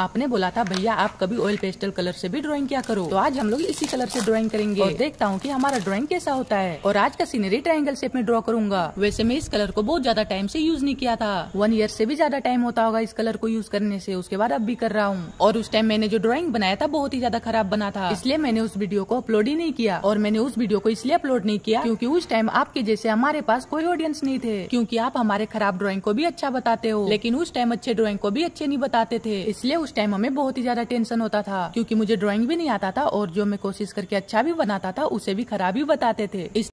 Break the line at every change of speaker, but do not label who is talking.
आपने बोला था भैया आप कभी ऑयल पेस्टल कलर से भी ड्राइंग किया करो तो आज हम लोग इसी कलर से ड्राइंग करेंगे और देखता हूँ की हमारा ड्राइंग कैसा होता है और आज का सीनरी ट्राइंगल शेप में ड्रॉ करूंगा वैसे मैं इस कलर को बहुत ज्यादा टाइम से यूज नहीं किया था वन ईयर से भी ज्यादा टाइम होता होगा इस कलर को यूज करने से उसके बाद अब भी कर रहा हूँ और उस टाइम मैंने जो ड्रॉइंग बनाया था बहुत ही ज्यादा खराब बना था इसलिए मैंने उस वीडियो को अपलोड ही नहीं किया और मैंने उस वीडियो को इसलिए अपलोड नहीं किया क्यूँकी उस टाइम आपके जैसे हमारे पास कोई ऑडियंस नहीं थे क्यूँकी आप हमारे खराब ड्रॉइंग को भी अच्छा बताते हो लेकिन उस टाइम अच्छे ड्रॉइंग को भी अच्छे नहीं बताते थे इसलिए उस टाइम हमें बहुत ही ज्यादा टेंशन होता था क्योंकि मुझे ड्राइंग भी नहीं आता था और जो मैं कोशिश करके अच्छा भी बनाता था उसे भी खराब ही बताते थे इस